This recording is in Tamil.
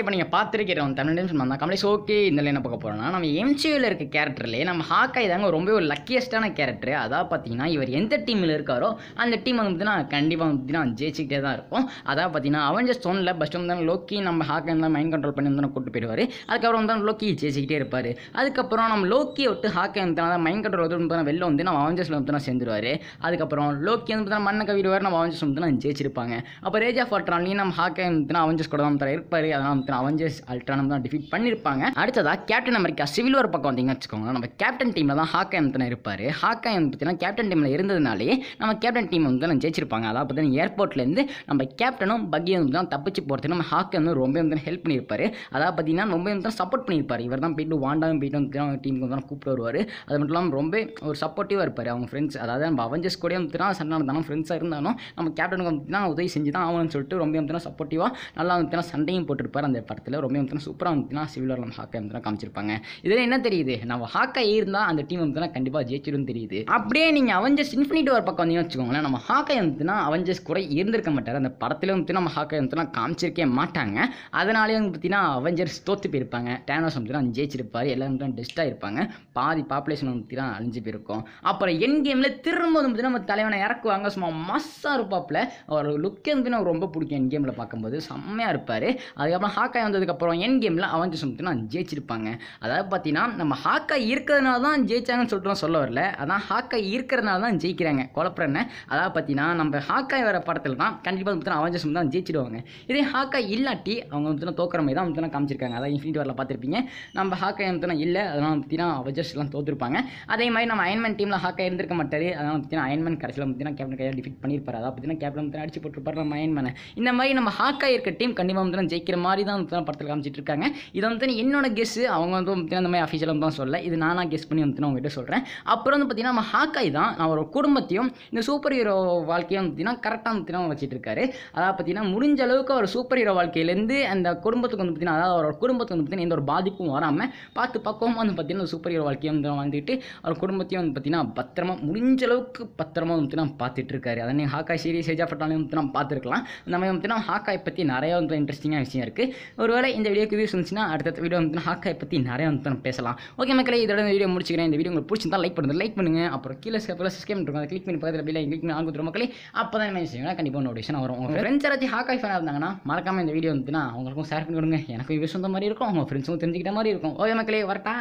இப்போ நீங்கள் பார்த்துருக்கிற அவன் தமிழ் சொன்னா கமலேஷ் ஓகே இந்த என்ன பார்க்க போகிறோன்னா நம்ம எம்சியூவில் இருக்க கேரக்டர்லேயே நம்ம ஹாக்காய் தாங்க ரொம்ப ஒரு லக்கியஸ்டான கேரக்டர் அதான் பார்த்தீங்கன்னா இவர் எந்த டீமில் இருக்காரோ அந்த டீம் வந்து பார்த்தீங்கன்னா கண்டிப்பாக வந்து பார்த்தீங்கன்னா ஜெயிச்சிக்கிட்டே தான் இருக்கும் அதான் பார்த்தீங்கன்னா அவன் சொன்னில் ஃபஸ்ட் வந்து லோக்கி நம்ம ஹாக்கை வந்து மைண்ட் கண்ட்ரோல் பண்ணி வந்து கூட்டு போயிடுவார் அதுக்கப்புறம் வந்து லோக்கி ஜெயிச்சிக்கிட்டே இருப்பார் அதுக்கப்புறம் நம்ம லோக்கி விட்டு ஹாக்கை வந்து மைண்ட் கண்ட்ரோல் வந்து வெளில வந்து நம்ம அவஞ்சர்ஸில் வந்து சேர்ந்துருவார் அதுக்கப்புறம் லோக்கி வந்து பார்த்தீங்கன்னா மண்ணை கவிடுவார் நம்ம அவஞ்சர்ஸ் வந்து ஜெயிச்சிருப்பாங்க அப்போ ரேஜா ஆஃப் நம்ம ஹாக்கை வந்து அவஞ்சஸ் கூட தான் இருப்பார் அதனால் பார்த்தீங்கன்னா அவஞ்சர்ஸ் அல்ட்ரானம் தான் டிஃபீட் பண்ணியிருப்பாங்க அடுத்ததாக கேப்டன் அமெரிக்கா சிவில் ஒரு பக்கம் வந்தீங்கன்னு வச்சுக்கோங்க நம்ம கேப்டன் டீமில் தான் ஹாக்கா எம்தனை இருப்பார் ஹாக்கா எம் பார்த்தீங்கன்னா கேப்டன் டீமில் இருந்ததுனாலே நம்ம கேப்டன் டீம் வந்து நம்ம ஜெயிச்சிருப்பாங்க அதாவது பார்த்தீங்கன்னா ஏர்போர்ட்லேருந்து நம்ம கேப்டனும் பக்கியும் தான் தப்பிச்சு போகிறதுக்கு நம்ம ஹாக்கை வந்து ரொம்ப வந்து ஹெல்ப் பண்ணியிருப்பார் அதாவது பார்த்தீங்கன்னா ரொம்ப வந்து சப்போர்ட் பண்ணியிருப்பார் இவர் தான் போயிட்டு வாண்டாவும் போயிட்டு வந்து டீமுக்கு வந்து கூப்பிட்டு வருவார் அது மட்டும் இல்லாமல் ரொம்ப ஒரு சப்போர்ட்டிவாக இருப்பார் அவங்க ஃப்ரெண்ட்ஸ் அதாவது நம்ம அவஞ்சர்ஸ் கூட வந்துட்டுனா சண்டை நடந்தாலும் ஃப்ரெண்ட்ஸாக இருந்தாலும் நம்ம கேப்டனுக்கு வந்துட்டுனா உதவி செஞ்சு தான் ஆகணும்னு சொல்லிட்டு ரொம்ப வந்துட்டுனா சப்போர்ட்டிவாக நல்லா வந்துட்டுனா சண்டையும் போட்டிருப்பார் அந்த படத்தில் ரொம்பவே வந்து சூப்பராக வந்துச்சுன்னா சிவில் வரலாம் ஹாக்கை வந்து காமிச்சிருப்பாங்க இதில் என்ன தெரியுது நம்ம ஹாக்கை இருந்தால் அந்த டீம் வந்து கண்டிப்பாக ஜெயிச்சிடும் தெரியுது அப்படியே நீங்கள் அவஞ்சஸ் இன்ஃபினிட்டி ஒரு பக்கம் வந்தீங்கன்னு வச்சுக்கோங்களேன் நம்ம ஹாக்கை வந்துன்னா அவஞ்சஸ் கூட இருந்திருக்க மாட்டார் அந்த படத்தில் வந்து நம்ம ஹாக்கை வந்துன்னா காமிச்சிருக்கே மாட்டாங்க அதனாலே வந்து பார்த்தீங்கன்னா அவஞ்சர்ஸ் தோற்று போயிருப்பாங்க டேனோஸ் வந்துன்னா ஜெயிச்சிருப்பார் எல்லாரும் வந்து டெஸ்ட்டாக இருப்பாங்க பாதி பாப்புலேஷன் வந்து தான் அழிஞ்சு போயிருக்கும் அப்புறம் என் கேமில் திரும்ப வந்து நம்ம தலைவனை இறக்குவாங்க சும்மா மஸ்ஸாக இருப்பாப்பில் அவர் லுக்கே வந்து எனக்கு ரொம்ப பிடிக்கும் என் கேமில் பார்க்கும்போது செம்மையாக இருப்பார் அதுக்கப்புறம் ஹாக்கை ஹாக்காய் வந்ததுக்கப்புறம் என் கேமில் அவன் சொல்லிட்டு நான் ஜெயிச்சிருப்பாங்க அதாவது பார்த்தீங்கன்னா நம்ம ஹாக்காய் இருக்கிறதுனால தான் ஜெயிச்சாங்கன்னு சொல்லிட்டு சொல்ல வரல அதான் ஹாக்காய் இருக்கிறதுனால தான் ஜெயிக்கிறாங்க குழப்பறேன்னு அதாவது பார்த்தீங்கன்னா நம்ம ஹாக்காய் வர படத்தில் தான் கண்டிப்பாக வந்து அவன் சொல்லி தான் ஜெயிச்சிடுவாங்க இதே ஹாக்காய் இல்லாட்டி அவங்க வந்து தோக்கிற மாதிரி தான் வந்து காமிச்சிருக்காங்க அதான் இன்ஃபினிட்டி வரல பார்த்துருப்பீங்க நம்ம ஹாக்காய் வந்து இல்லை அதனால் பார்த்தீங்கன்னா அவஞ்சர்ஸ்லாம் தோற்றுருப்பாங்க அதே மாதிரி நம்ம அயன்மேன் டீமில் ஹாக்காய் இருந்திருக்க மாட்டார் அதனால் பார்த்தீங்கன்னா அயன்மேன் கடைசியில் பார்த்தீங்கன்னா கேப்டன் கையாக டிஃபிட் பண்ணியிருப்பார் அதாவது பார்த்தீங்கன்னா கேப்டன் வந்து அடிச்சு போட்டுருப்பார் நம்ம அயன்மேனை இந்த மாதிரி நம்ம ஹாக்காய் இருக்க டீம் கண்டிப்பாக வந்து ஜெயிக்கிற மாதிரி தான் தான் படத்தில் காமிச்சிட்டு இருக்காங்க இதை வந்து என்னோட கெஸ் அவங்க வந்து அந்த இந்த மாதிரி அஃபிஷியலாக தான் சொல்ல இது நானாக கெஸ் பண்ணி வந்து உங்ககிட்ட சொல்கிறேன் அப்புறம் வந்து பார்த்தீங்கன்னா நம்ம ஹாக்காய் தான் அவரோட குடும்பத்தையும் இந்த சூப்பர் ஹீரோ வாழ்க்கையும் பார்த்தீங்கன்னா கரெக்டாக வந்து வச்சுட்டு இருக்காரு அதாவது பார்த்தீங்கன்னா முடிஞ்ச அளவுக்கு அவர் சூப்பர் ஹீரோ வாழ்க்கையிலேருந்து அந்த குடும்பத்துக்கு வந்து பார்த்தீங்கன்னா அதாவது அவரோட குடும்பத்துக்கு வந்து பார்த்தீங்கன்னா எந்த ஒரு பாதிப்பும் வராமல் பார்த்து பக்குவமாக வந்து பார்த்தீங்கன்னா சூப்பர் ஹீரோ வாழ்க்கையை வந்து வந்துட்டு அவர் குடும்பத்தையும் வந்து பார்த்தீங்கன்னா பத்திரமா முடிஞ்ச அளவுக்கு பத்திரமா வந்து நான் பார்த்துட்டு இருக்காரு அதை நீங்கள் ஹாக்காய் சீரியஸ் ஏஜா பட்டாலும் வந்து நான் பார்த்துருக்கலாம் மாதிரி வந்து பார்த்தீங்கன்னா ஹாக்காய் பற்றி நிறையா வந்து இன்ட்ரெஸ்டிங்காக விஷயம் இருக்குது ஒருவேளை இந்த வீடியோக்கு வியூஸ் இருந்துச்சுன்னா அடுத்த வீடியோ வந்து ஹாக்காய் பற்றி நிறைய வந்து பேசலாம் ஓகே மக்களே இதோட வீடியோ முடிச்சுக்கிறேன் இந்த வீடியோ உங்களுக்கு பிடிச்சிருந்தா லைக் பண்ணுங்கள் லைக் பண்ணுங்கள் அப்புறம் கீழே சப்ஸ்கிரைப் பண்ணுறோம் அதை கிளிக் பண்ணி பக்கத்தில் அப்படியே கிளிக் பண்ணி ஆகுது மக்களே அப்போ தான் என்ன செய்யுங்க கண்டிப்பாக நோட்டிஃபிகேஷன் வரும் உங்கள் ஃப்ரெண்ட்ஸ் யாராச்சும் ஹாக்காய் ஃபேனாக இருந்தாங்கன்னா மறக்காம இந்த வீடியோ வந்துன்னா அவங்களுக்கும் ஷேர் பண்ணி கொடுங்க எனக்கும் வியூஸ் வந்த மாதிரி இருக்கும் அவங்க ஃப்ரெண்ட்ஸும் தெரிஞ்சுக்கிட்ட மாதிரி இருக்கும் ஓகே மக்களே வரட்டா